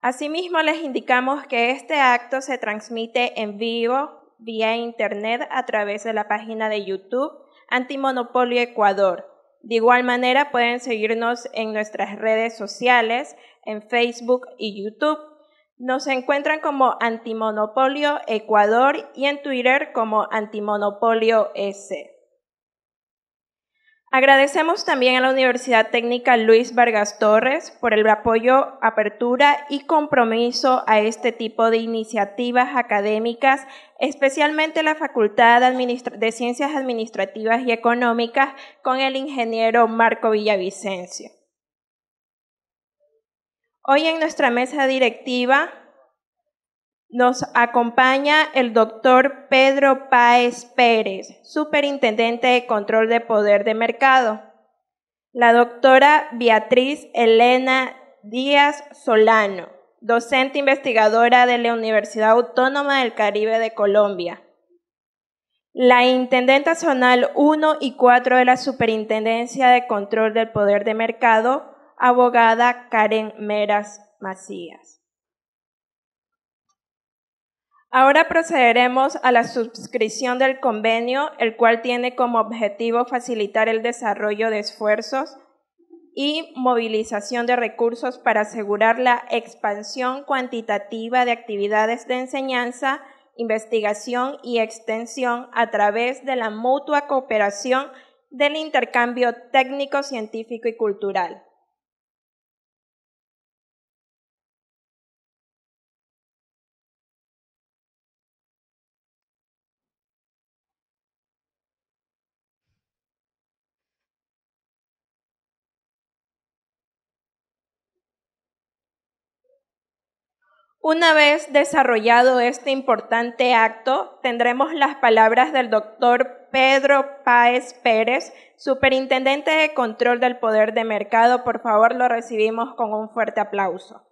Asimismo, les indicamos que este acto se transmite en vivo vía Internet a través de la página de YouTube Antimonopolio Ecuador. De igual manera, pueden seguirnos en nuestras redes sociales, en Facebook y YouTube. Nos encuentran como Antimonopolio Ecuador y en Twitter como Antimonopolio S. Agradecemos también a la Universidad Técnica Luis Vargas Torres por el apoyo, apertura y compromiso a este tipo de iniciativas académicas, especialmente la Facultad de Ciencias Administrativas y Económicas con el ingeniero Marco Villavicencio. Hoy en nuestra mesa directiva nos acompaña el doctor Pedro Páez Pérez, superintendente de control de poder de mercado. La doctora Beatriz Elena Díaz Solano, docente investigadora de la Universidad Autónoma del Caribe de Colombia. La intendenta zonal 1 y 4 de la Superintendencia de Control del Poder de Mercado, abogada Karen Meras Macías. Ahora procederemos a la suscripción del convenio, el cual tiene como objetivo facilitar el desarrollo de esfuerzos y movilización de recursos para asegurar la expansión cuantitativa de actividades de enseñanza, investigación y extensión a través de la mutua cooperación del intercambio técnico, científico y cultural. Una vez desarrollado este importante acto, tendremos las palabras del doctor Pedro Páez Pérez, superintendente de control del poder de mercado. Por favor, lo recibimos con un fuerte aplauso.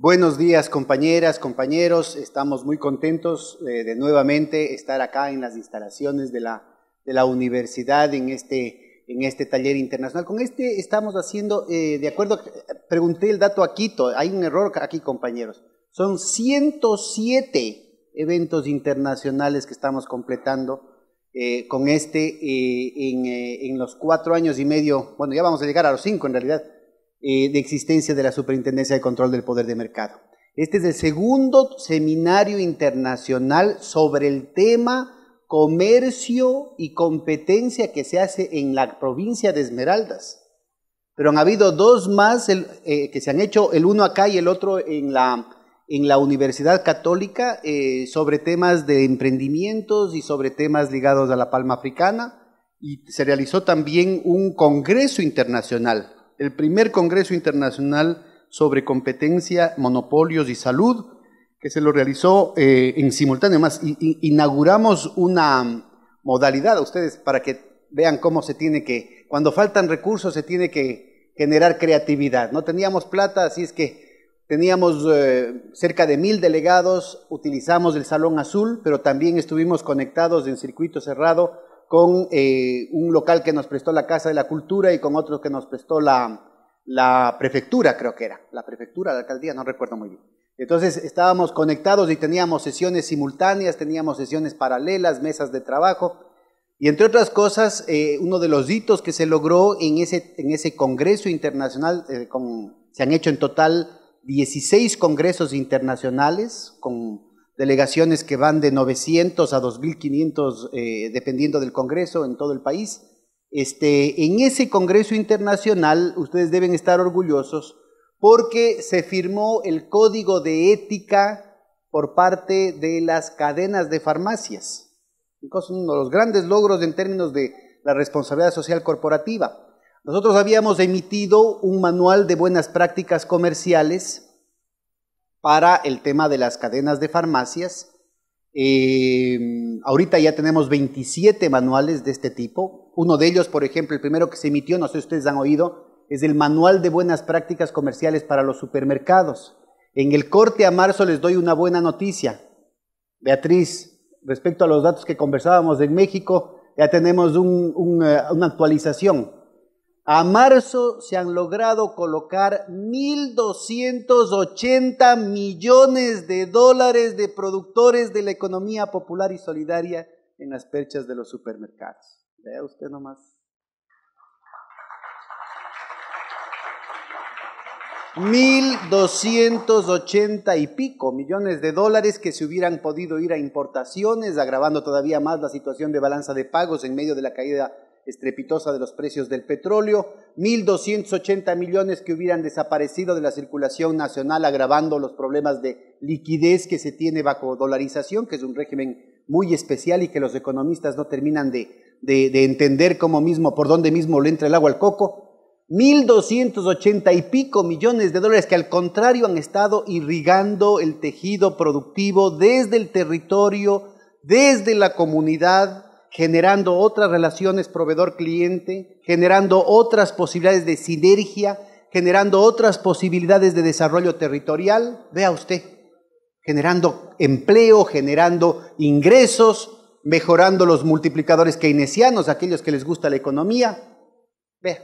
Buenos días, compañeras, compañeros. Estamos muy contentos eh, de nuevamente estar acá en las instalaciones de la, universidad en este, en este taller internacional. Con este estamos haciendo, eh, de acuerdo, pregunté el dato a Quito, hay un error aquí, compañeros. Son 107 eventos internacionales que estamos completando eh, con este en, en los cuatro años y medio, bueno, ya vamos a llegar a los cinco en realidad, eh, de existencia de la Superintendencia de Control del Poder de Mercado. Este es el segundo seminario internacional sobre el tema comercio y competencia que se hace en la provincia de Esmeraldas. Pero han habido dos más eh, que se han hecho, el uno acá y el otro en la, en la Universidad Católica, eh, sobre temas de emprendimientos y sobre temas ligados a la palma africana. Y se realizó también un congreso internacional el primer Congreso Internacional sobre Competencia, Monopolios y Salud, que se lo realizó eh, en simultáneo. Más, inauguramos una modalidad a ustedes para que vean cómo se tiene que, cuando faltan recursos, se tiene que generar creatividad. No teníamos plata, así es que teníamos eh, cerca de mil delegados, utilizamos el Salón Azul, pero también estuvimos conectados en circuito cerrado con eh, un local que nos prestó la Casa de la Cultura y con otro que nos prestó la, prefectura, creo que era, la prefectura, la alcaldía, no recuerdo muy bien. Entonces estábamos conectados y teníamos sesiones simultáneas, teníamos sesiones paralelas, mesas de trabajo. Y entre otras cosas, eh, uno de los hitos que se logró en ese, en ese Congreso Internacional, eh, se han hecho en total 16 congresos internacionales con delegaciones que van de 900 a 2.500, eh, dependiendo del Congreso, en todo el país. Este, en ese Congreso Internacional ustedes deben estar orgullosos porque se firmó el código de ética por parte de las cadenas de farmacias. uno de los grandes logros en términos de la responsabilidad social corporativa. Nosotros habíamos emitido un manual de buenas prácticas comerciales para el tema de las cadenas de farmacias. Em, ahorita ya tenemos 27 manuales de este tipo. Uno de ellos, por ejemplo, el primero que se emitió, no sé si ustedes han oído, es el Manual de Buenas Prácticas Comerciales para los Supermercados. En el corte a marzo les doy una buena noticia. Beatriz, respecto a los datos que conversábamos en México, ya tenemos eh, una actualización. A marzo se han logrado colocar 1.280 millones de dólares de productores de la economía popular y solidaria en las perchas de los supermercados. Vea usted nomás. Mil y pico millones de dólares que se hubieran podido ir a importaciones, agravando todavía más la situación de balanza de pagos en medio de la caída estrepitosa de los precios del petróleo, 1.280 millones que hubieran desaparecido de la circulación nacional, agravando los problemas de liquidez que se tiene bajo dolarización, que es un régimen muy especial y que los economistas no terminan de, entender cómo mismo, por dónde mismo le entra el agua al coco. 1.280 y pico millones de dólares que al contrario han estado irrigando el tejido productivo desde el territorio, desde la comunidad generando otras relaciones proveedor-cliente, generando otras posibilidades de sinergia, generando otras posibilidades de desarrollo territorial, vea usted, generando empleo, generando ingresos, mejorando los multiplicadores keynesianos, aquellos que les gusta la economía, vea,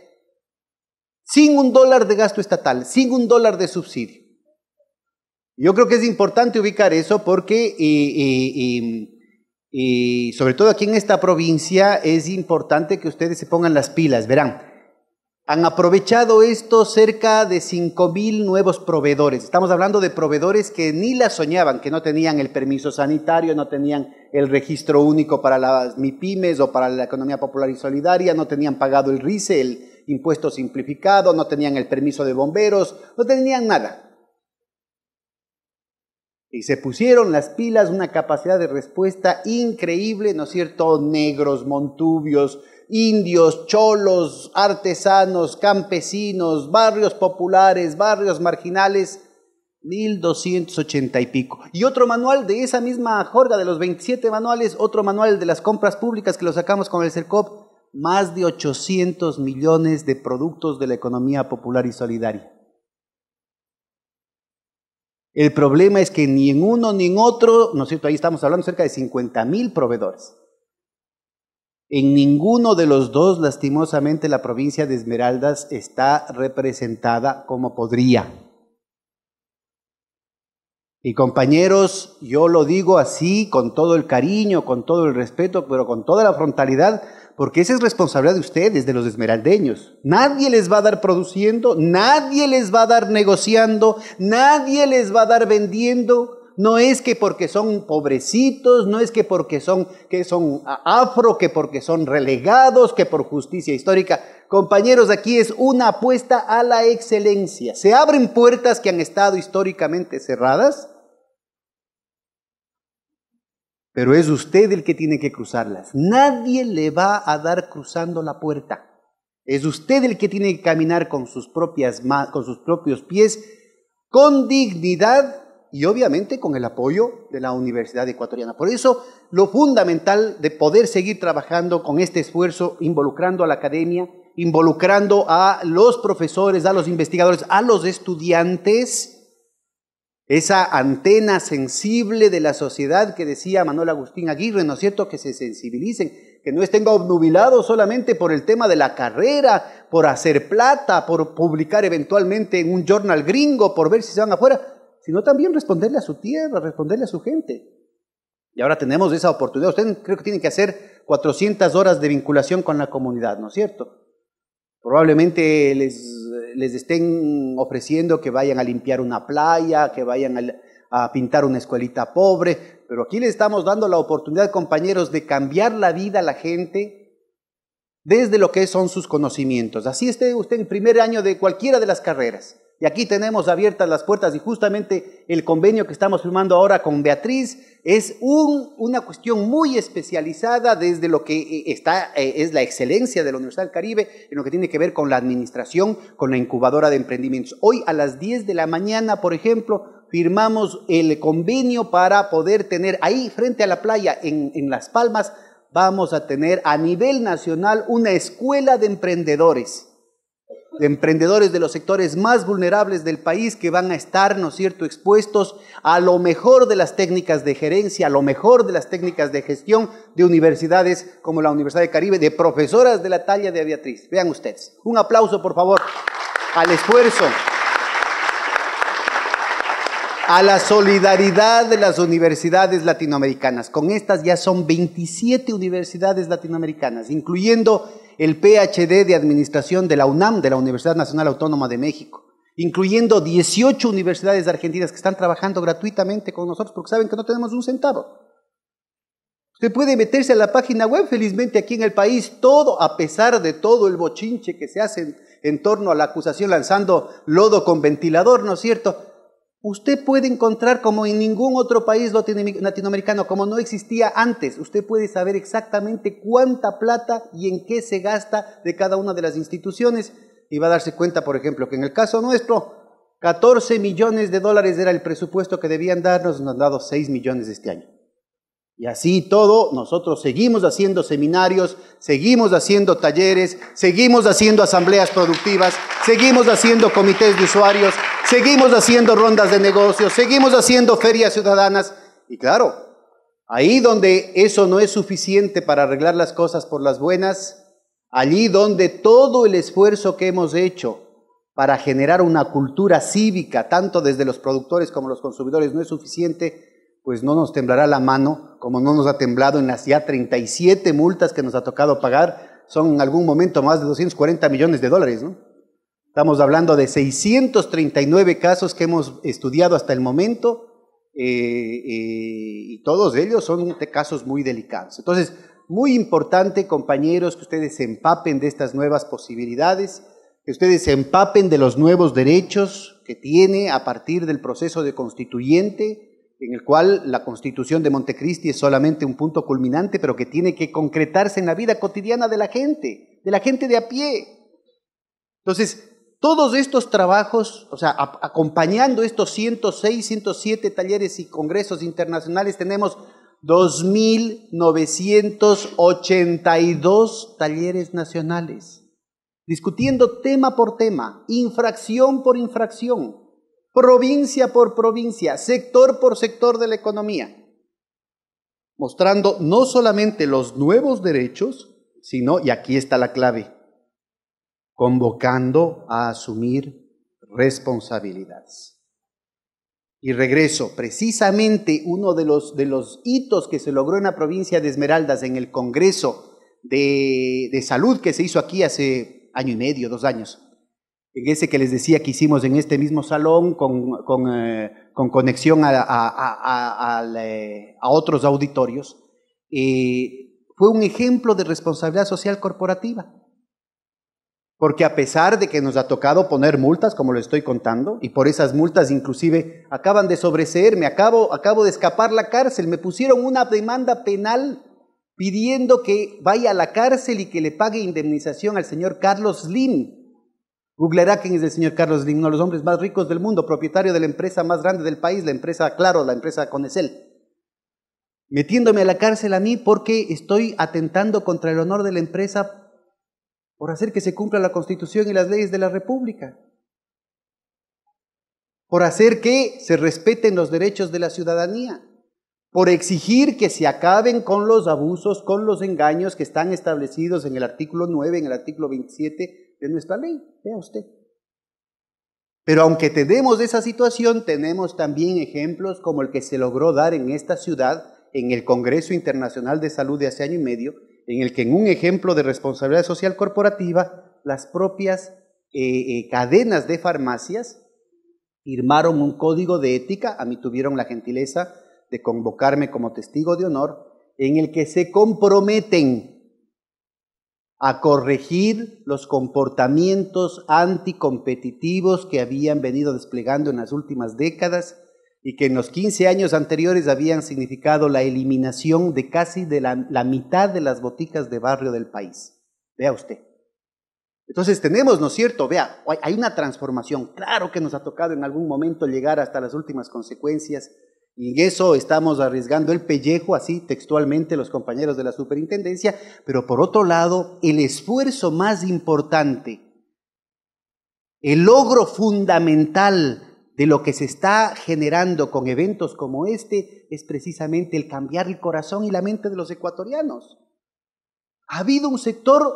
sin un dólar de gasto estatal, sin un dólar de subsidio. Yo creo que es importante ubicar eso porque y sobre todo aquí en esta provincia es importante que ustedes se pongan las pilas. Verán, han aprovechado esto cerca de mil nuevos proveedores. Estamos hablando de proveedores que ni la soñaban, que no tenían el permiso sanitario, no tenían el registro único para las MIPIMES o para la economía popular y solidaria, no tenían pagado el RICE, el impuesto simplificado, no tenían el permiso de bomberos, no tenían nada. Y se pusieron las pilas, una capacidad de respuesta increíble, ¿no es cierto? Negros, montubios, indios, cholos, artesanos, campesinos, barrios populares, barrios marginales, 1280 y pico. Y otro manual de esa misma jorga de los 27 manuales, otro manual de las compras públicas que lo sacamos con el CERCOP, más de 800 millones de productos de la economía popular y solidaria. El problema es que ni en uno ni en otro, ¿no es cierto? Ahí estamos hablando cerca de 50 mil proveedores. En ninguno de los dos, lastimosamente, la provincia de Esmeraldas está representada como podría. Y compañeros, yo lo digo así, con todo el cariño, con todo el respeto, pero con toda la frontalidad, porque esa es responsabilidad de ustedes, de los esmeraldeños. Nadie les va a dar produciendo, nadie les va a dar negociando, nadie les va a dar vendiendo. No es que porque son pobrecitos, no es que porque son, que son afro, que porque son relegados, que por justicia histórica. Compañeros, aquí es una apuesta a la excelencia. Se abren puertas que han estado históricamente cerradas pero es usted el que tiene que cruzarlas. Nadie le va a dar cruzando la puerta. Es usted el que tiene que caminar con sus, propias, con sus propios pies, con dignidad y obviamente con el apoyo de la Universidad Ecuatoriana. Por eso, lo fundamental de poder seguir trabajando con este esfuerzo, involucrando a la academia, involucrando a los profesores, a los investigadores, a los estudiantes, esa antena sensible de la sociedad que decía Manuel Agustín Aguirre, ¿no es cierto?, que se sensibilicen, que no estén obnubilados solamente por el tema de la carrera, por hacer plata, por publicar eventualmente en un journal gringo, por ver si se van afuera, sino también responderle a su tierra, responderle a su gente. Y ahora tenemos esa oportunidad. Usted creo que tiene que hacer 400 horas de vinculación con la comunidad, ¿no es cierto? Probablemente les, estén ofreciendo que vayan a limpiar una playa, que vayan a, pintar una escuelita pobre, pero aquí les estamos dando la oportunidad, compañeros, de cambiar la vida a la gente desde lo que son sus conocimientos. Así esté usted en primer año de cualquiera de las carreras. Y aquí tenemos abiertas las puertas y justamente el convenio que estamos firmando ahora con Beatriz es una cuestión muy especializada desde lo que eh, está, eh, es la excelencia de la Universidad del Caribe en lo que tiene que ver con la administración, con la incubadora de emprendimientos. Hoy a las 10 de la mañana, por ejemplo, firmamos el convenio para poder tener ahí frente a la playa en Las Palmas, vamos a tener a nivel nacional una escuela de emprendedores de emprendedores de los sectores más vulnerables del país que van a estar, ¿no es cierto?, expuestos a lo mejor de las técnicas de gerencia, a lo mejor de las técnicas de gestión de universidades como la Universidad de Caribe, de profesoras de la talla de Beatriz. Vean ustedes. Un aplauso, por favor, al esfuerzo a la solidaridad de las universidades latinoamericanas. Con estas ya son 27 universidades latinoamericanas, incluyendo el PhD de Administración de la UNAM, de la Universidad Nacional Autónoma de México, incluyendo 18 universidades argentinas que están trabajando gratuitamente con nosotros porque saben que no tenemos un centavo. Usted puede meterse a la página web, felizmente aquí en el país, todo, a pesar de todo el bochinche que se hace en, en torno a la acusación lanzando lodo con ventilador, ¿no es cierto? Usted puede encontrar como en ningún otro país latinoamericano, como no existía antes, usted puede saber exactamente cuánta plata y en qué se gasta de cada una de las instituciones. Y va a darse cuenta, por ejemplo, que en el caso nuestro, 14 millones de dólares era el presupuesto que debían darnos, nos han dado 6 millones este año. Y así todo, nosotros seguimos haciendo seminarios, seguimos haciendo talleres, seguimos haciendo asambleas productivas, seguimos haciendo comités de usuarios, seguimos haciendo rondas de negocios, seguimos haciendo ferias ciudadanas. Y claro, ahí donde eso no es suficiente para arreglar las cosas por las buenas, allí donde todo el esfuerzo que hemos hecho para generar una cultura cívica, tanto desde los productores como los consumidores, no es suficiente, pues no nos temblará la mano como no nos ha temblado en las ya 37 multas que nos ha tocado pagar. Son en algún momento más de 240 millones de dólares, ¿no? Estamos hablando de 639 casos que hemos estudiado hasta el momento eh, eh, y todos ellos son casos muy delicados. Entonces, muy importante, compañeros, que ustedes se empapen de estas nuevas posibilidades, que ustedes se empapen de los nuevos derechos que tiene a partir del proceso de constituyente, en el cual la constitución de Montecristi es solamente un punto culminante, pero que tiene que concretarse en la vida cotidiana de la gente, de la gente de a pie. Entonces, todos estos trabajos, o sea, acompañando estos 106, 107 talleres y congresos internacionales, tenemos 2.982 talleres nacionales, discutiendo tema por tema, infracción por infracción, provincia por provincia, sector por sector de la economía, mostrando no solamente los nuevos derechos, sino, y aquí está la clave, convocando a asumir responsabilidades. Y regreso, precisamente uno de los, de los hitos que se logró en la provincia de Esmeraldas en el Congreso de, de Salud que se hizo aquí hace año y medio, dos años, en ese que les decía que hicimos en este mismo salón con, eh, conexión eh, a, otros auditorios, fue un ejemplo de responsabilidad social corporativa. Porque a pesar de que nos ha tocado poner multas, como lo estoy contando, y por esas multas inclusive acaban de sobreseerme, acabo, acabo de escapar la cárcel, me pusieron una demanda penal pidiendo que vaya a la cárcel y que le pague indemnización al señor Carlos Lim, Googleará quién es el señor Carlos Slim, los hombres más ricos del mundo, propietario de la empresa más grande del país, la empresa Claro, la empresa Conecel. Metiéndome a la cárcel a mí porque estoy atentando contra el honor de la empresa por hacer que se cumpla la constitución y las leyes de la república. Por hacer que se respeten los derechos de la ciudadanía. Por exigir que se acaben con los abusos, con los engaños que están establecidos en el artículo 9, en el artículo 27 de nuestra ley. Vea usted. Pero aunque tenemos esa situación, tenemos también ejemplos como el que se logró dar en esta ciudad, en el Congreso Internacional de Salud de hace año y medio, en el que en un ejemplo de responsabilidad social corporativa, las propias eh, eh, cadenas de farmacias firmaron un código de ética, a mí tuvieron la gentileza de convocarme como testigo de honor, en el que se comprometen a corregir los comportamientos anticompetitivos que habían venido desplegando en las últimas décadas y que en los 15 años anteriores habían significado la eliminación de casi de la, la mitad de las boticas de barrio del país. Vea usted. Entonces tenemos, ¿no es cierto? Vea, hay una transformación. Claro que nos ha tocado en algún momento llegar hasta las últimas consecuencias y en eso estamos arriesgando el pellejo, así textualmente los compañeros de la superintendencia, pero por otro lado, el esfuerzo más importante, el logro fundamental de lo que se está generando con eventos como este es precisamente el cambiar el corazón y la mente de los ecuatorianos. Ha habido un sector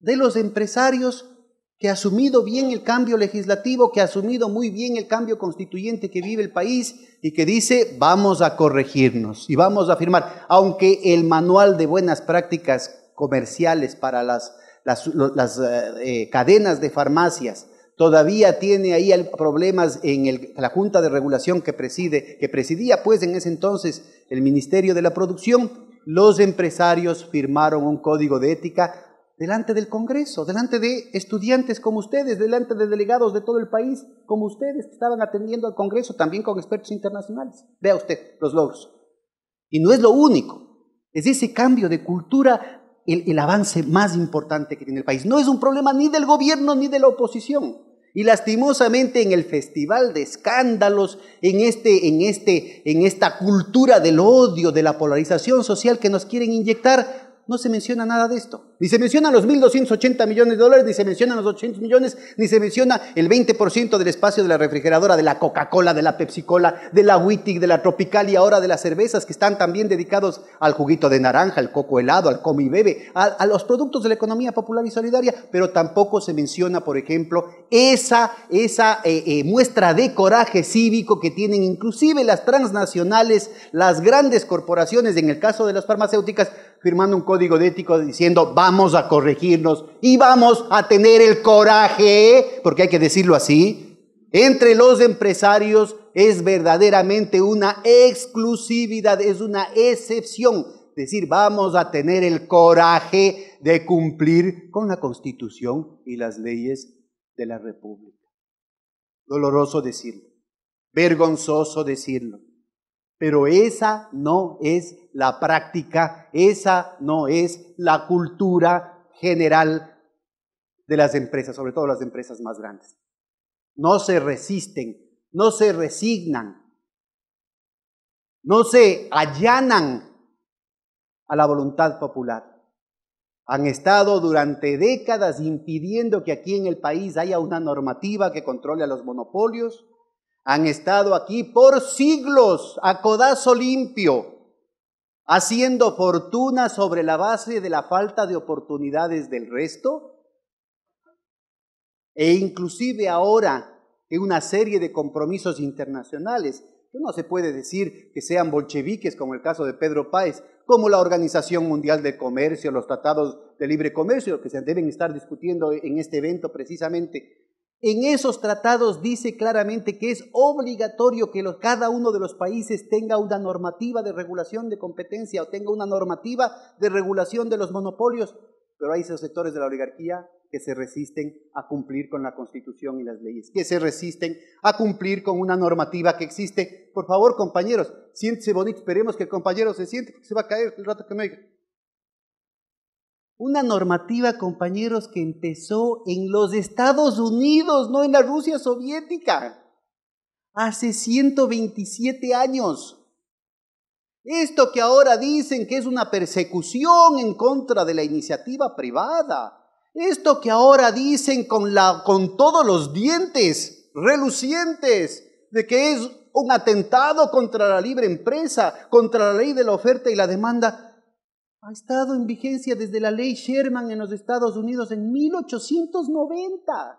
de los empresarios que ha asumido bien el cambio legislativo, que ha asumido muy bien el cambio constituyente que vive el país y que dice, vamos a corregirnos y vamos a firmar, aunque el manual de buenas prácticas comerciales para las, las, eh, eh, cadenas de farmacias todavía tiene ahí problemas en el, la Junta de Regulación que preside, que presidía pues en ese entonces el Ministerio de la Producción, los empresarios firmaron un código de ética delante del Congreso, delante de estudiantes como ustedes, delante de delegados de todo el país como ustedes que estaban atendiendo al Congreso, también con expertos internacionales. Vea usted los logros. Y no es lo único, es ese cambio de cultura el, avance más importante que tiene el país. No es un problema ni del gobierno ni de la oposición. Y lastimosamente en el festival de escándalos, en, este, en, este, en esta cultura del odio, de la polarización social que nos quieren inyectar, no se menciona nada de esto. Ni se mencionan los 1.280 millones de dólares, ni se mencionan los 800 millones, ni se menciona el 20% del espacio de la refrigeradora, de la Coca-Cola, de la Pepsi-Cola, de la Wittig, de la Tropical y ahora de las cervezas que están también dedicados al juguito de naranja, al coco helado, al come y bebe, a, los productos de la economía popular y solidaria, pero tampoco se menciona, por ejemplo, esa, esa eh, eh, muestra de coraje cívico que tienen inclusive las transnacionales, las grandes corporaciones, en el caso de las farmacéuticas, firmando un código de ético diciendo vamos a corregirnos y vamos a tener el coraje, porque hay que decirlo así, entre los empresarios es verdaderamente una exclusividad, es una excepción. Decir, vamos a tener el coraje de cumplir con la constitución y las leyes de la República. Doloroso decirlo, vergonzoso decirlo, pero esa no es la práctica, esa no es la cultura general de las empresas, sobre todo las empresas más grandes. No se resisten, no se resignan, no se allanan a la voluntad popular. Han estado durante décadas impidiendo que aquí en el país haya una normativa que controle a los monopolios. Han estado aquí por siglos a codazo limpio haciendo fortuna sobre la base de la falta de oportunidades del resto? E inclusive ahora en una serie de compromisos internacionales, que no se puede decir que sean bolcheviques como el caso de Pedro Páez, como la Organización Mundial de Comercio, los tratados de libre comercio, que se deben estar discutiendo en este evento precisamente, en esos tratados dice claramente que es obligatorio que cada uno de los países tenga una normativa de regulación de competencia o tenga una normativa de regulación de los monopolios, pero hay esos sectores de la oligarquía que se resisten a cumplir con la constitución y las leyes, que se resisten a cumplir con una normativa que existe. Por favor, compañeros, siéntese bonito, esperemos que el compañero se siente, se va a caer el rato que me diga. Una normativa, compañeros, que empezó en los Estados Unidos, no en la Rusia soviética. Hace 127 años. Esto que ahora dicen que es una persecución en contra de la iniciativa privada. Esto que ahora dicen con, la, con todos los dientes relucientes de que es un atentado contra la libre empresa, contra la ley de la oferta y la demanda, ha estado en vigencia desde la ley Sherman en los Estados Unidos en 1890.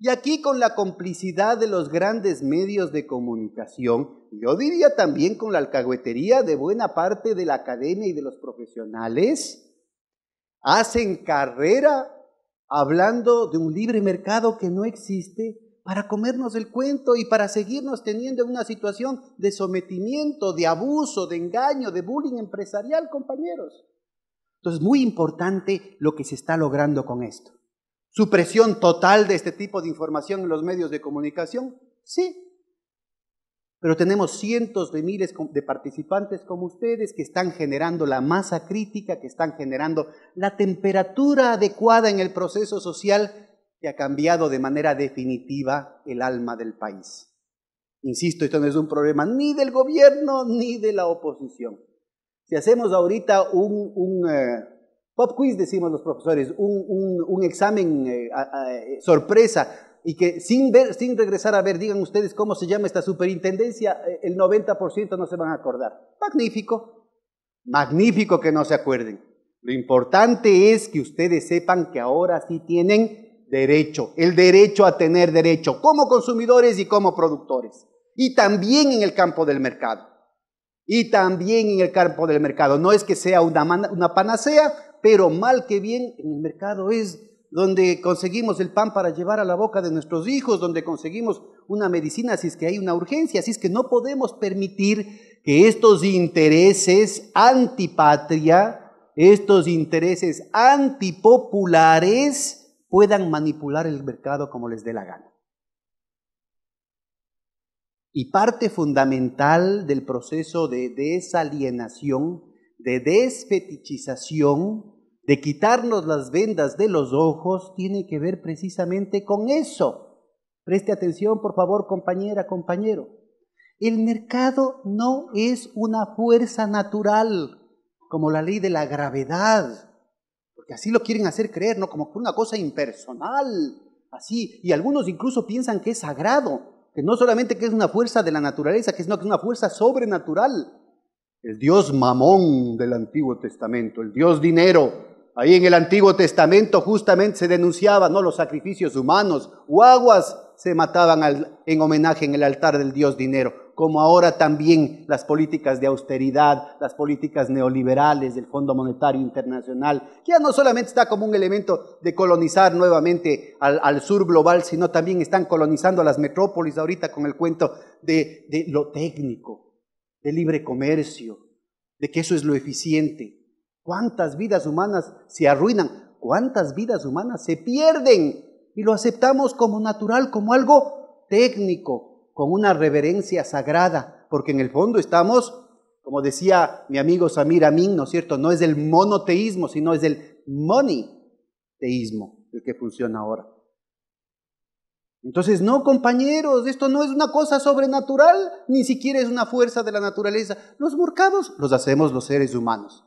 Y aquí con la complicidad de los grandes medios de comunicación, yo diría también con la alcahuetería de buena parte de la academia y de los profesionales, hacen carrera hablando de un libre mercado que no existe, para comernos el cuento y para seguirnos teniendo una situación de sometimiento, de abuso, de engaño, de bullying empresarial, compañeros. Entonces, muy importante lo que se está logrando con esto. ¿Supresión total de este tipo de información en los medios de comunicación? Sí. Pero tenemos cientos de miles de participantes como ustedes que están generando la masa crítica, que están generando la temperatura adecuada en el proceso social que ha cambiado de manera definitiva el alma del país. Insisto, esto no es un problema ni del gobierno ni de la oposición. Si hacemos ahorita un, eh, pop quiz, decimos los profesores, un, examen eh, eh, sorpresa y que sin, ver, sin regresar a ver, digan ustedes cómo se llama esta superintendencia, el 90% no se van a acordar. Magnífico, magnífico que no se acuerden. Lo importante es que ustedes sepan que ahora sí tienen derecho, el derecho a tener derecho como consumidores y como productores. Y también en el campo del mercado. Y también en el campo del mercado. No es que sea una, panacea, pero mal que bien en el mercado es donde conseguimos el pan para llevar a la boca de nuestros hijos, donde conseguimos una medicina si es que hay una urgencia. Así es que no podemos permitir que estos intereses antipatria, estos intereses antipopulares, puedan manipular el mercado como les dé la gana. Y parte fundamental del proceso de desalienación, de desfetichización, de quitarnos las vendas de los ojos, tiene que ver precisamente con eso. Preste atención, por favor, compañera, compañero. El mercado no es una fuerza natural, como la ley de la gravedad y así lo quieren hacer creer, ¿no? Como por una cosa impersonal, así. Y algunos incluso piensan que es sagrado, que no solamente que es una fuerza de la naturaleza, que es una fuerza sobrenatural. El Dios mamón del Antiguo Testamento, el Dios dinero. Ahí en el Antiguo Testamento justamente se denunciaban ¿no? Los sacrificios humanos, aguas se mataban en homenaje en el altar del Dios dinero como ahora también las políticas de austeridad, las políticas neoliberales del Fondo Monetario Internacional, que ya no solamente está como un elemento de colonizar nuevamente al, sur global, sino también están colonizando a las metrópolis ahorita con el cuento de lo técnico, de libre comercio, de que eso es lo eficiente. ¿Cuántas vidas humanas se arruinan? ¿Cuántas vidas humanas se pierden? Y lo aceptamos como natural, como algo técnico, con una reverencia sagrada, porque en el fondo estamos, como decía mi amigo Samir Amin, ¿no es cierto? No es el monoteísmo, sino es el moniteísmo el que funciona ahora. Entonces, no, compañeros, esto no es una cosa sobrenatural, ni siquiera es una fuerza de la naturaleza. Los mercados los hacemos los seres humanos.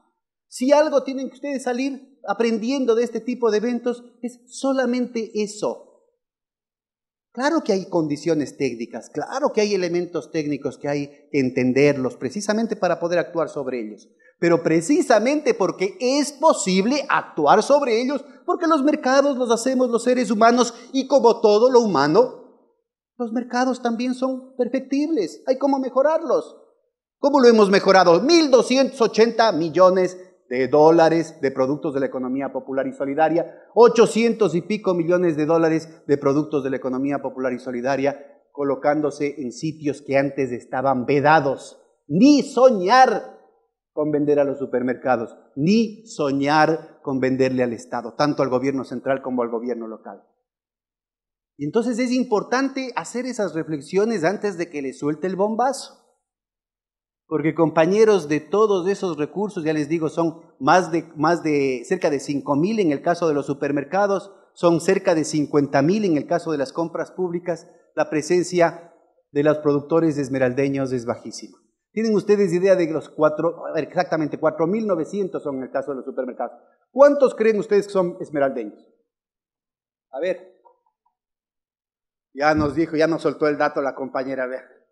Si algo tienen que ustedes salir aprendiendo de este tipo de eventos, es solamente eso, Claro que hay condiciones técnicas, claro que hay elementos técnicos que hay que entenderlos precisamente para poder actuar sobre ellos. Pero precisamente porque es posible actuar sobre ellos, porque los mercados los hacemos los seres humanos y como todo lo humano, los mercados también son perfectibles, hay cómo mejorarlos. ¿Cómo lo hemos mejorado? 1.280 millones de dólares de productos de la economía popular y solidaria, 800 y pico millones de dólares de productos de la economía popular y solidaria, colocándose en sitios que antes estaban vedados. Ni soñar con vender a los supermercados, ni soñar con venderle al Estado, tanto al gobierno central como al gobierno local. Y entonces es importante hacer esas reflexiones antes de que le suelte el bombazo. Porque compañeros de todos esos recursos, ya les digo, son más de, más de cerca de 5.000 mil en el caso de los supermercados, son cerca de 50 mil en el caso de las compras públicas, la presencia de los productores esmeraldeños es bajísima. ¿Tienen ustedes idea de los cuatro, exactamente 4.900 son en el caso de los supermercados? ¿Cuántos creen ustedes que son esmeraldeños? A ver, ya nos dijo, ya nos soltó el dato la compañera,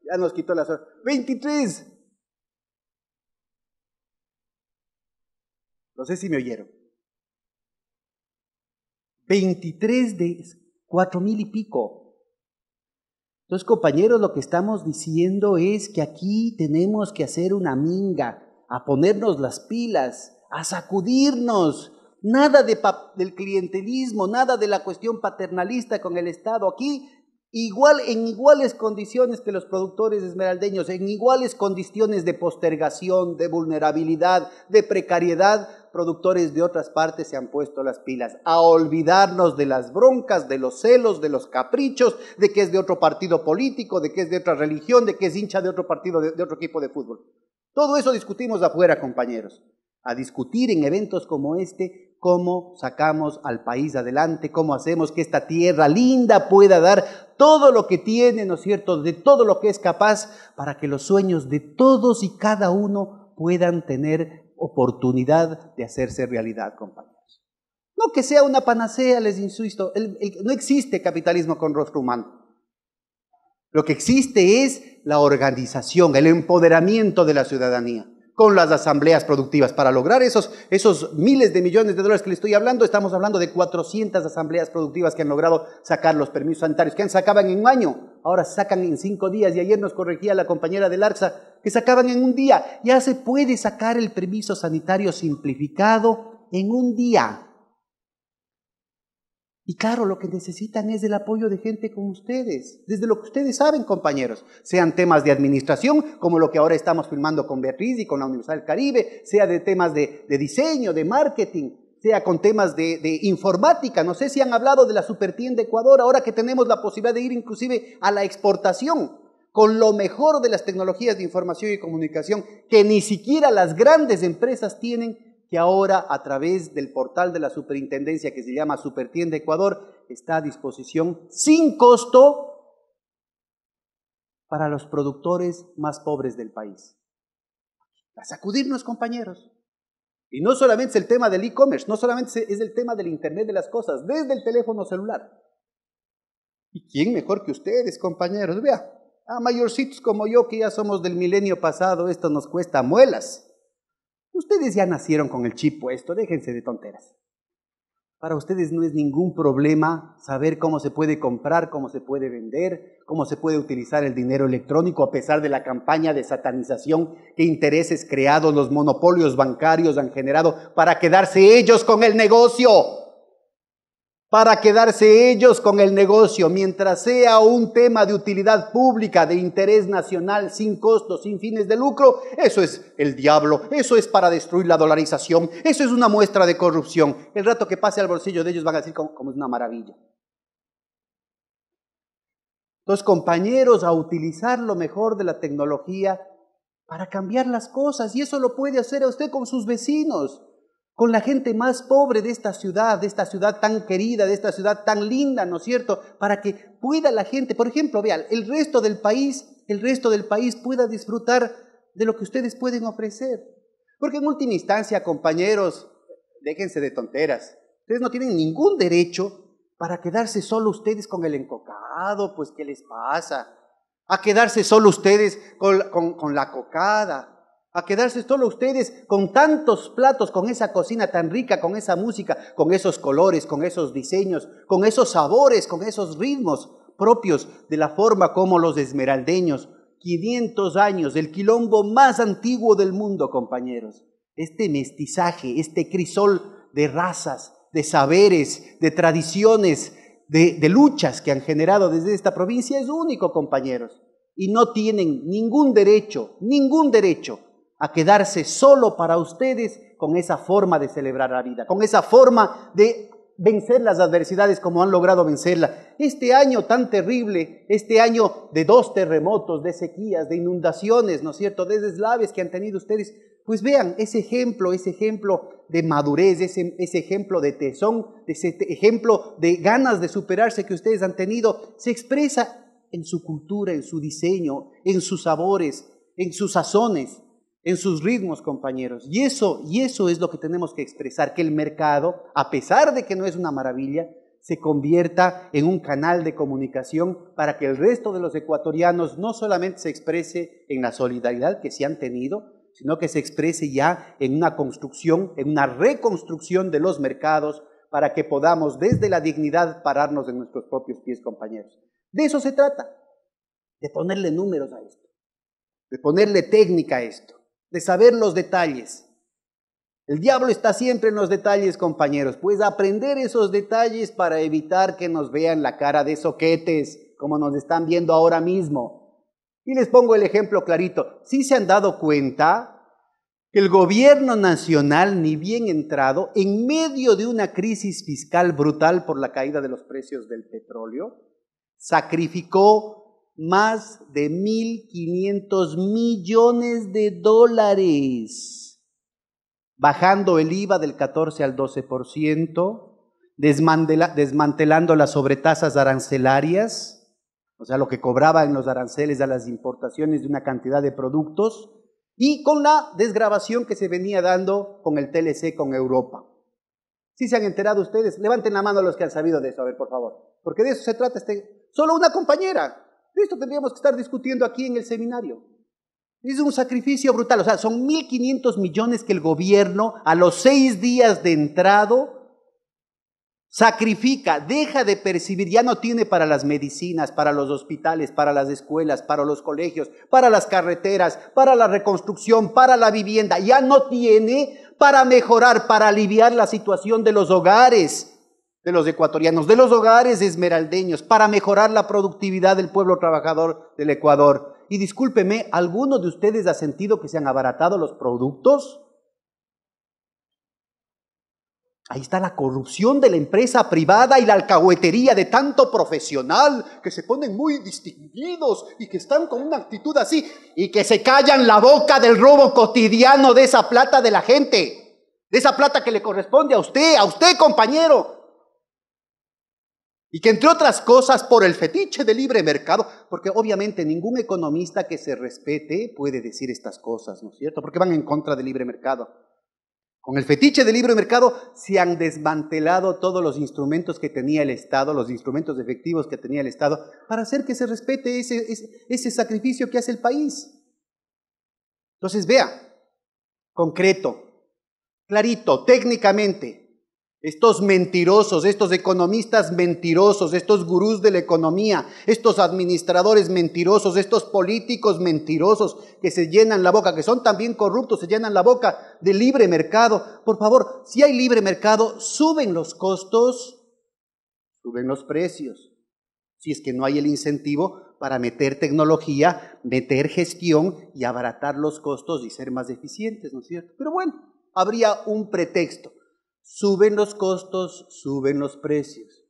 ya nos quitó la... 23, No sé si me oyeron. 23 de 4 mil y pico. Entonces, compañeros, lo que estamos diciendo es que aquí tenemos que hacer una minga, a ponernos las pilas, a sacudirnos. Nada del clientelismo, nada de la cuestión paternalista con el Estado. Aquí igual, en iguales condiciones que los productores esmeraldeños, en iguales condiciones de postergación, de vulnerabilidad, de precariedad, productores de otras partes se han puesto las pilas a olvidarnos de las broncas, de los celos, de los caprichos, de que es de otro partido político, de que es de otra religión, de que es hincha de otro partido, de, otro equipo de fútbol. Todo eso discutimos afuera, compañeros. A discutir en eventos como este cómo sacamos al país adelante, cómo hacemos que esta tierra linda pueda dar todo lo que tiene, ¿no es cierto?, de todo lo que es capaz, para que los sueños de todos y cada uno puedan tener oportunidad de hacerse realidad, compañeros. No que sea una panacea, les insisto, no existe capitalismo con rostro humano. Lo que existe es la organización, el empoderamiento de la ciudadanía con las asambleas productivas. Para lograr esos, esos miles de millones de dólares que le estoy hablando, estamos hablando de 400 asambleas productivas que han logrado sacar los permisos sanitarios, que han sacaban en un año, ahora sacan en cinco días. Y ayer nos corregía la compañera del ARSA que sacaban en un día. Ya se puede sacar el permiso sanitario simplificado en un día. Y claro, lo que necesitan es el apoyo de gente como ustedes, desde lo que ustedes saben, compañeros, sean temas de administración, como lo que ahora estamos filmando con Beatriz y con la Universidad del Caribe, sea de temas de, diseño, de marketing, sea con temas de, informática. No sé si han hablado de la de Ecuador, ahora que tenemos la posibilidad de ir inclusive a la exportación con lo mejor de las tecnologías de información y comunicación, que ni siquiera las grandes empresas tienen que ahora a través del portal de la superintendencia que se llama Supertienda Ecuador está a disposición sin costo para los productores más pobres del país. A sacudirnos, compañeros. Y no solamente es el tema del e-commerce, no solamente es el tema del Internet de las Cosas, desde el teléfono celular. ¿Y quién mejor que ustedes, compañeros? Vea, a mayorcitos como yo que ya somos del milenio pasado, esto nos cuesta muelas. Ustedes ya nacieron con el chip Esto, déjense de tonteras. Para ustedes no es ningún problema saber cómo se puede comprar, cómo se puede vender, cómo se puede utilizar el dinero electrónico a pesar de la campaña de satanización que intereses creados, los monopolios bancarios han generado para quedarse ellos con el negocio para quedarse ellos con el negocio, mientras sea un tema de utilidad pública, de interés nacional, sin costos, sin fines de lucro, eso es el diablo, eso es para destruir la dolarización, eso es una muestra de corrupción. El rato que pase al bolsillo de ellos van a decir como, es una maravilla. Los compañeros, a utilizar lo mejor de la tecnología para cambiar las cosas, y eso lo puede hacer a usted con sus vecinos con la gente más pobre de esta ciudad, de esta ciudad tan querida, de esta ciudad tan linda, ¿no es cierto? Para que pueda la gente, por ejemplo, vean, el resto del país, el resto del país pueda disfrutar de lo que ustedes pueden ofrecer. Porque en última instancia, compañeros, déjense de tonteras. Ustedes no tienen ningún derecho para quedarse solo ustedes con el encocado, pues ¿qué les pasa? A quedarse solo ustedes con, con la cocada a quedarse solo ustedes con tantos platos, con esa cocina tan rica, con esa música, con esos colores, con esos diseños, con esos sabores, con esos ritmos propios de la forma como los esmeraldeños, 500 años, el quilombo más antiguo del mundo, compañeros. Este mestizaje, este crisol de razas, de saberes, de tradiciones, de, de luchas que han generado desde esta provincia es único, compañeros. Y no tienen ningún derecho, ningún derecho a quedarse solo para ustedes con esa forma de celebrar la vida, con esa forma de vencer las adversidades como han logrado vencerla. Este año tan terrible, este año de dos terremotos, de sequías, de inundaciones, ¿no es cierto?, de deslaves que han tenido ustedes, pues vean ese ejemplo, ese ejemplo de madurez, ese, ese ejemplo de tesón, ese ejemplo de ganas de superarse que ustedes han tenido, se expresa en su cultura, en su diseño, en sus sabores, en sus sazones en sus ritmos, compañeros. Y eso, y eso es lo que tenemos que expresar, que el mercado, a pesar de que no es una maravilla, se convierta en un canal de comunicación para que el resto de los ecuatorianos no solamente se exprese en la solidaridad que se han tenido, sino que se exprese ya en una construcción, en una reconstrucción de los mercados para que podamos desde la dignidad pararnos en nuestros propios pies, compañeros. De eso se trata, de ponerle números a esto, de ponerle técnica a esto de saber los detalles. El diablo está siempre en los detalles, compañeros. Pues aprender esos detalles para evitar que nos vean la cara de soquetes, como nos están viendo ahora mismo. Y les pongo el ejemplo clarito. Si se han dado cuenta que el gobierno nacional, ni bien entrado, en medio de una crisis fiscal brutal por la caída de los precios del petróleo, sacrificó más de 1.500 millones de dólares, bajando el IVA del 14 al 12%, desmantelando las sobretasas arancelarias, o sea, lo que cobraban los aranceles a las importaciones de una cantidad de productos, y con la desgrabación que se venía dando con el TLC con Europa. Si se han enterado ustedes, levanten la mano los que han sabido de eso, a ver, por favor, porque de eso se trata este... Solo una compañera, esto tendríamos que estar discutiendo aquí en el seminario. Es un sacrificio brutal. O sea, son 1.500 millones que el gobierno a los seis días de entrado sacrifica, deja de percibir, ya no tiene para las medicinas, para los hospitales, para las escuelas, para los colegios, para las carreteras, para la reconstrucción, para la vivienda, ya no tiene para mejorar, para aliviar la situación de los hogares, de los ecuatorianos, de los hogares esmeraldeños, para mejorar la productividad del pueblo trabajador del Ecuador. Y discúlpeme, ¿alguno de ustedes ha sentido que se han abaratado los productos? Ahí está la corrupción de la empresa privada y la alcahuetería de tanto profesional que se ponen muy distinguidos y que están con una actitud así y que se callan la boca del robo cotidiano de esa plata de la gente, de esa plata que le corresponde a usted, a usted compañero, y que entre otras cosas por el fetiche de libre mercado, porque obviamente ningún economista que se respete puede decir estas cosas, ¿no es cierto? Porque van en contra del libre mercado. Con el fetiche del libre mercado se han desmantelado todos los instrumentos que tenía el Estado, los instrumentos efectivos que tenía el Estado, para hacer que se respete ese, ese sacrificio que hace el país. Entonces, vea, concreto, clarito, técnicamente, estos mentirosos, estos economistas mentirosos, estos gurús de la economía, estos administradores mentirosos, estos políticos mentirosos que se llenan la boca, que son también corruptos, se llenan la boca de libre mercado. Por favor, si hay libre mercado, suben los costos, suben los precios. Si es que no hay el incentivo para meter tecnología, meter gestión y abaratar los costos y ser más eficientes, ¿no es cierto? Pero bueno, habría un pretexto Suben los costos, suben los precios.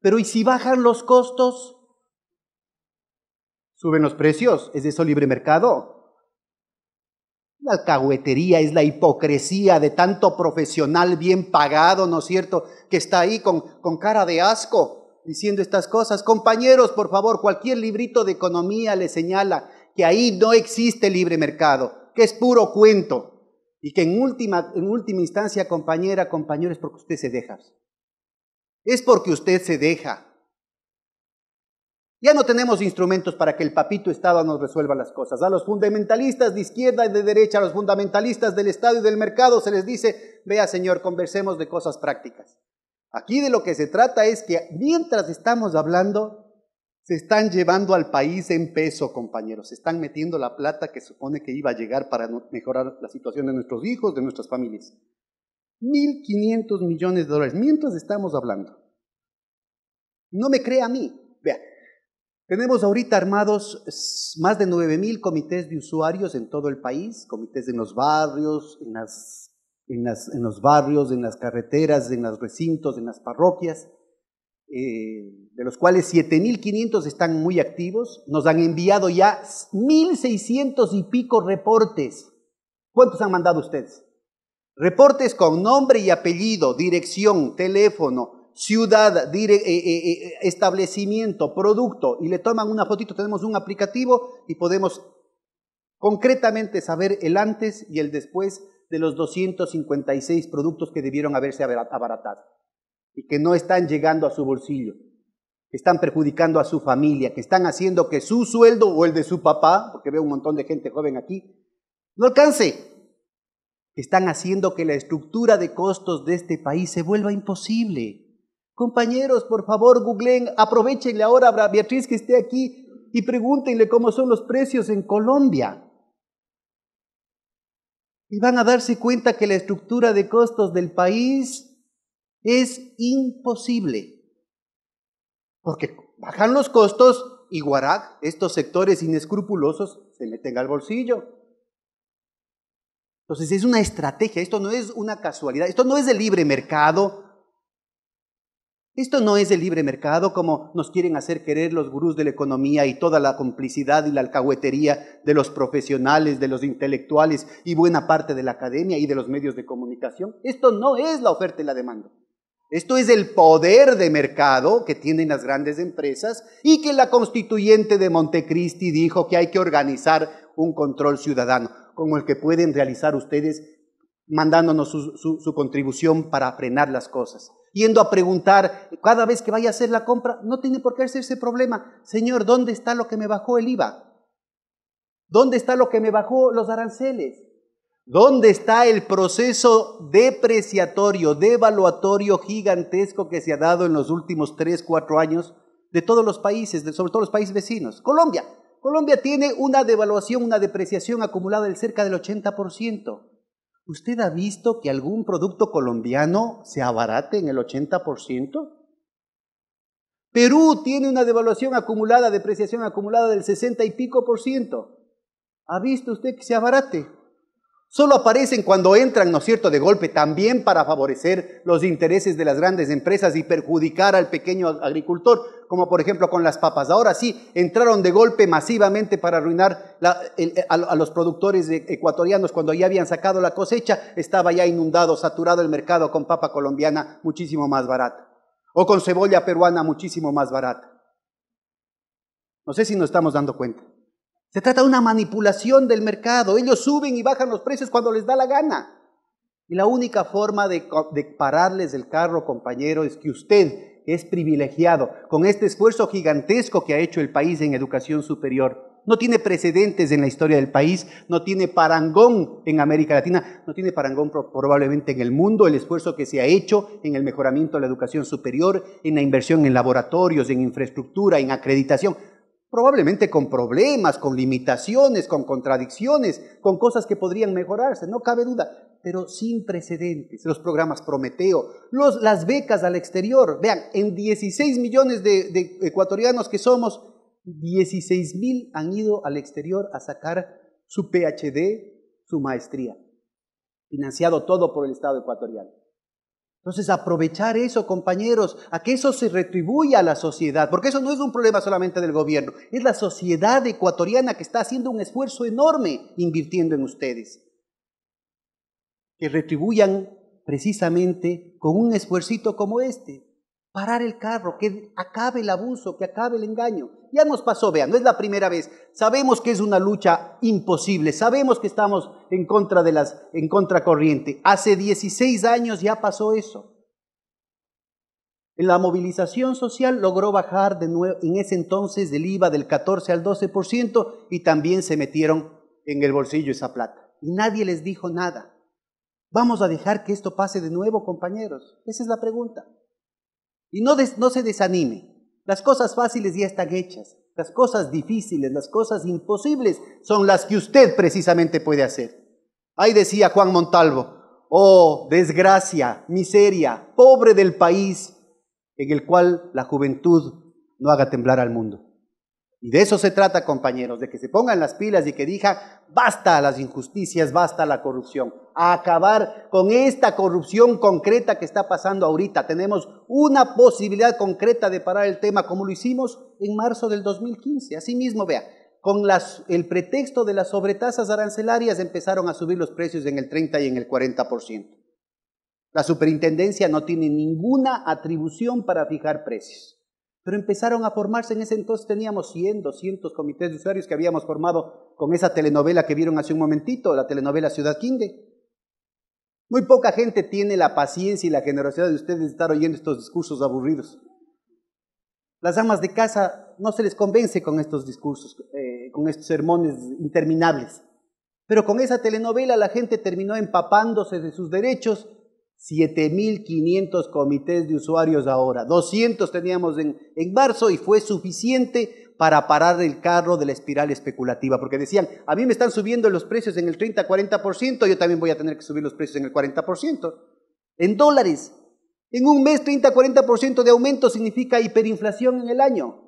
Pero ¿y si bajan los costos? Suben los precios. ¿Es eso libre mercado? La alcahuetería es la hipocresía de tanto profesional bien pagado, ¿no es cierto?, que está ahí con, con cara de asco diciendo estas cosas. Compañeros, por favor, cualquier librito de economía le señala que ahí no existe libre mercado, que es puro cuento y que en última, en última instancia, compañera, compañero, es porque usted se deja. Es porque usted se deja. Ya no tenemos instrumentos para que el papito Estado nos resuelva las cosas. A los fundamentalistas de izquierda y de derecha, a los fundamentalistas del Estado y del mercado, se les dice, vea señor, conversemos de cosas prácticas. Aquí de lo que se trata es que mientras estamos hablando, se están llevando al país en peso, compañeros. Se están metiendo la plata que supone que iba a llegar para mejorar la situación de nuestros hijos, de nuestras familias. 1.500 millones de dólares, mientras estamos hablando. No me crea a mí. Vea, tenemos ahorita armados más de 9.000 comités de usuarios en todo el país, comités en los barrios, en, las, en, en los barrios, en las carreteras, en los recintos, en las parroquias. Eh, de los cuales 7.500 están muy activos, nos han enviado ya 1.600 y pico reportes. ¿Cuántos han mandado ustedes? Reportes con nombre y apellido, dirección, teléfono, ciudad, eh, eh, establecimiento, producto, y le toman una fotito, tenemos un aplicativo y podemos concretamente saber el antes y el después de los 256 productos que debieron haberse abaratado y que no están llegando a su bolsillo, que están perjudicando a su familia, que están haciendo que su sueldo o el de su papá, porque veo un montón de gente joven aquí, no alcance. Están haciendo que la estructura de costos de este país se vuelva imposible. Compañeros, por favor, googleen, aprovechenle ahora a Beatriz que esté aquí y pregúntenle cómo son los precios en Colombia. Y van a darse cuenta que la estructura de costos del país es imposible. Porque bajan los costos y Guarac, estos sectores inescrupulosos, se meten al bolsillo. Entonces es una estrategia, esto no es una casualidad, esto no es el libre mercado. Esto no es el libre mercado como nos quieren hacer querer los gurús de la economía y toda la complicidad y la alcahuetería de los profesionales, de los intelectuales y buena parte de la academia y de los medios de comunicación. Esto no es la oferta y la demanda. Esto es el poder de mercado que tienen las grandes empresas y que la constituyente de Montecristi dijo que hay que organizar un control ciudadano, como el que pueden realizar ustedes mandándonos su, contribución para frenar las cosas. Yendo a preguntar cada vez que vaya a hacer la compra, no tiene por qué hacerse problema, señor, ¿dónde está lo que me bajó el IVA? ¿Dónde está lo que me bajó los aranceles? ¿Dónde está el proceso depreciatorio, devaluatorio gigantesco que se ha dado en los últimos tres, cuatro años de todos los países, sobre todo los países vecinos? Colombia. Colombia tiene una devaluación, una depreciación acumulada del cerca del 80%. ¿Usted ha visto que algún producto colombiano se abarate en el 80%? Perú tiene una devaluación acumulada, depreciación acumulada del 60 y pico por ciento. ¿Ha visto usted que se abarate? Solo aparecen cuando entran, ¿no es cierto?, de golpe, también para favorecer los intereses de las grandes empresas y perjudicar al pequeño agricultor, como por ejemplo con las papas. Ahora sí, entraron de golpe masivamente para arruinar eh, a, los productores ecuatorianos cuando ya habían sacado la cosecha, estaba ya inundado, saturado el mercado con papa colombiana muchísimo más barata, o con cebolla peruana muchísimo más barata. No sé si nos estamos dando cuenta. Se trata de una manipulación del mercado. Ellos suben y bajan los precios cuando les da la gana. Y la única forma de, pararles el carro, compañero, es que usted es privilegiado con este esfuerzo gigantesco que ha hecho el país en educación superior. No tiene precedentes en la historia del país, no tiene parangón en América Latina, no tiene parangón probablemente en el mundo, el esfuerzo que se ha hecho en el mejoramiento de la educación superior, en la inversión en laboratorios, en infraestructura, en acreditación probablemente con problemas, con limitaciones, con contradicciones, con cosas que podrían mejorarse, no cabe duda, pero sin precedentes. Los programas Prometeo, las becas al exterior, vean, en 16 millones de, de ecuatorianos que somos, 16 mil han ido al exterior a sacar su PhD, su maestría, financiado todo por el Estado ecuatoriano. Entonces, aprovechar eso, compañeros, a que eso se retribuya a la sociedad, porque eso no es un problema solamente del gobierno, es la sociedad ecuatoriana que está haciendo un esfuerzo enorme invirtiendo en ustedes. Que retribuyan precisamente con un esfuerzo como este parar el carro, que acabe el abuso, que acabe el engaño. Ya nos pasó, vean, no es la primera vez. Sabemos que es una lucha imposible, sabemos que estamos en contra de las en contracorriente. Hace 16 años ya pasó eso. La movilización social logró bajar de nuevo, en ese entonces del IVA del 14 al 12% y también se metieron en el bolsillo esa plata. Y nadie les dijo nada. ¿Vamos a dejar que esto pase de nuevo, compañeros? Esa es la pregunta. Y no, no se desanime. Las cosas fáciles ya están hechas. Las cosas difíciles, las cosas imposibles son las que usted precisamente puede hacer. Ahí decía Juan Montalvo, oh desgracia, miseria, pobre del país en el cual la juventud no haga temblar al mundo. Y de eso se trata, compañeros, de que se pongan las pilas y que diga basta a las injusticias, basta a la corrupción, a acabar con esta corrupción concreta que está pasando ahorita. Tenemos una posibilidad concreta de parar el tema, como lo hicimos en marzo del 2015. Asimismo, vea, con el pretexto de las sobretasas arancelarias empezaron a subir los precios en el 30 y en el 40%. La superintendencia no tiene ninguna atribución para fijar precios. Pero empezaron a formarse, en ese entonces teníamos 100, 200 comités de usuarios que habíamos formado con esa telenovela que vieron hace un momentito, la telenovela Ciudad Quinde. Muy poca gente tiene la paciencia y la generosidad de ustedes de estar oyendo estos discursos aburridos. Las amas de casa no se les convence con estos discursos, eh, con estos sermones interminables. Pero con esa telenovela la gente terminó empapándose de sus derechos 7.500 comités de usuarios ahora. 200 teníamos en, en marzo y fue suficiente para parar el carro de la espiral especulativa, porque decían, a mí me están subiendo los precios en el 30-40%, yo también voy a tener que subir los precios en el 40%, en dólares. En un mes 30-40% de aumento significa hiperinflación en el año.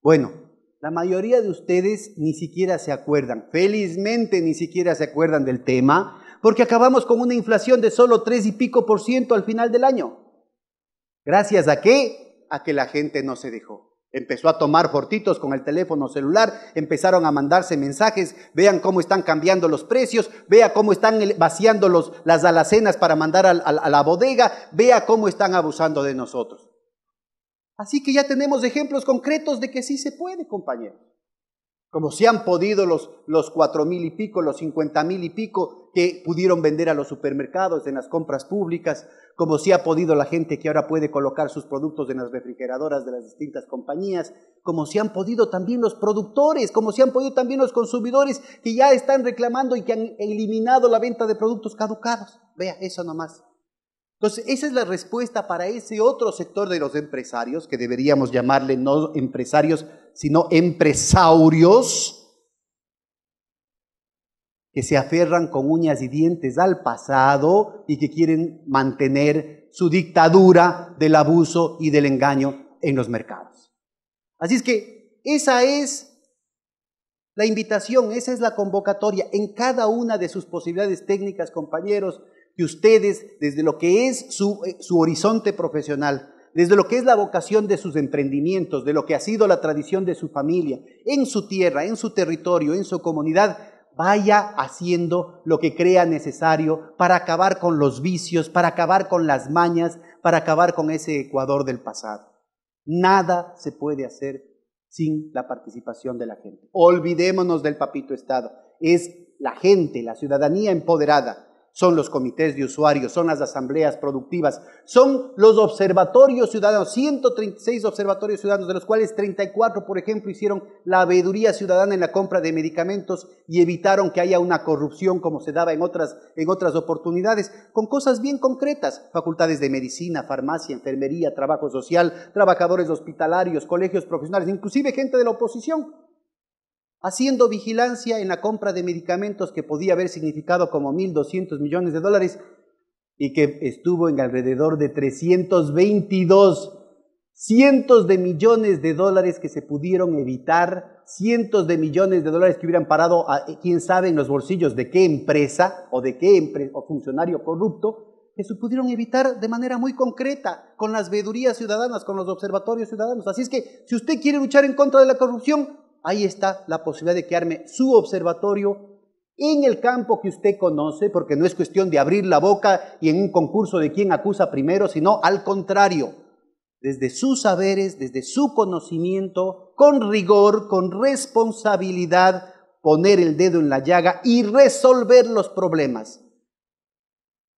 Bueno, la mayoría de ustedes ni siquiera se acuerdan, felizmente ni siquiera se acuerdan del tema, porque acabamos con una inflación de solo 3 y pico por ciento al final del año. ¿Gracias a qué? A que la gente no se dejó. Empezó a tomar fortitos con el teléfono celular, empezaron a mandarse mensajes, vean cómo están cambiando los precios, vea cómo están vaciando las alacenas para mandar a, la bodega, vea cómo están abusando de nosotros. Así que ya tenemos ejemplos concretos de que sí se puede, compañeros. Como se han podido los, los cuatro mil y pico, los cincuenta mil y pico, que pudieron vender a los supermercados, en las compras públicas, como si ha podido la gente que ahora puede colocar sus productos en las refrigeradoras de las distintas compañías, como si han podido también los productores, como si han podido también los consumidores que ya están reclamando y que han eliminado la venta de productos caducados. Vea, eso nomás. Entonces, esa es la respuesta para ese otro sector de los empresarios, que deberíamos llamarle no empresarios, sino empresarios que se aferran con uñas y dientes al pasado y que quieren mantener su dictadura del abuso y del engaño en los mercados. Así es que esa es la invitación, esa es la convocatoria en cada una de sus posibilidades técnicas, compañeros, que ustedes, desde lo que es su, eh, su horizonte profesional, desde lo que es la vocación de sus emprendimientos, de lo que ha sido la tradición de su familia, en su tierra, en su territorio, en su comunidad, Vaya haciendo lo que crea necesario para acabar con los vicios, para acabar con las mañas, para acabar con ese Ecuador del pasado. Nada se puede hacer sin la participación de la gente. Olvidémonos del papito Estado. Es la gente, la ciudadanía empoderada son los comités de usuarios, son las asambleas productivas, son los observatorios ciudadanos, 136 observatorios ciudadanos, de los cuales 34, por ejemplo, hicieron la veeduría ciudadana en la compra de medicamentos y evitaron que haya una corrupción como se daba en otras, en otras oportunidades, con cosas bien concretas, facultades de medicina, farmacia, enfermería, trabajo social, trabajadores hospitalarios, colegios profesionales, inclusive gente de la oposición haciendo vigilancia en la compra de medicamentos que podía haber significado como 1.200 millones de dólares y que estuvo en alrededor de 322 cientos de millones de dólares que se pudieron evitar, cientos de millones de dólares que hubieran parado, a, eh, quién sabe, en los bolsillos de qué empresa o de qué funcionario corrupto, que se pudieron evitar de manera muy concreta con las vedurías ciudadanas, con los observatorios ciudadanos. Así es que si usted quiere luchar en contra de la corrupción, ahí está la posibilidad de que arme su observatorio en el campo que usted conoce, porque no es cuestión de abrir la boca y en un concurso de quién acusa primero, sino al contrario, desde sus saberes, desde su conocimiento, con rigor, con responsabilidad, poner el dedo en la llaga y resolver los problemas.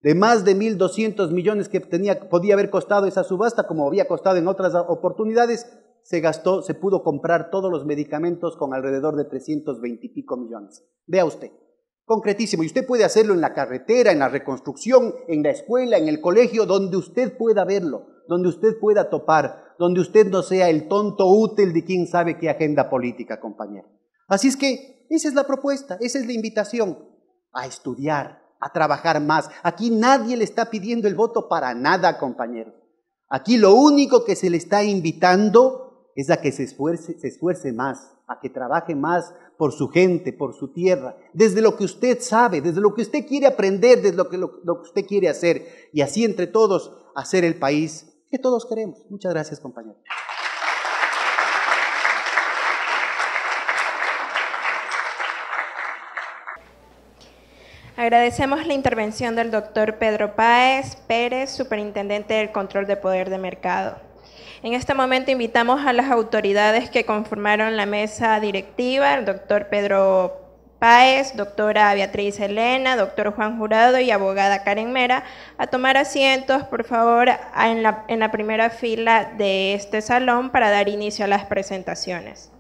De más de 1.200 millones que tenía, podía haber costado esa subasta, como había costado en otras oportunidades, se gastó, se pudo comprar todos los medicamentos con alrededor de 320 y pico millones. Vea usted, concretísimo. Y usted puede hacerlo en la carretera, en la reconstrucción, en la escuela, en el colegio, donde usted pueda verlo, donde usted pueda topar, donde usted no sea el tonto útil de quién sabe qué agenda política, compañero. Así es que esa es la propuesta, esa es la invitación a estudiar, a trabajar más. Aquí nadie le está pidiendo el voto para nada, compañero. Aquí lo único que se le está invitando es a que se esfuerce, se esfuerce más, a que trabaje más por su gente, por su tierra, desde lo que usted sabe, desde lo que usted quiere aprender, desde lo que, que usted quiere hacer, y así entre todos hacer el país que todos queremos. Muchas gracias, compañero. Agradecemos la intervención del doctor Pedro Páez Pérez, superintendente del Control de Poder de Mercado. En este momento invitamos a las autoridades que conformaron la mesa directiva, el doctor Pedro Páez, doctora Beatriz Elena, doctor Juan Jurado y abogada Karen Mera, a tomar asientos, por favor, en la, en la primera fila de este salón para dar inicio a las presentaciones.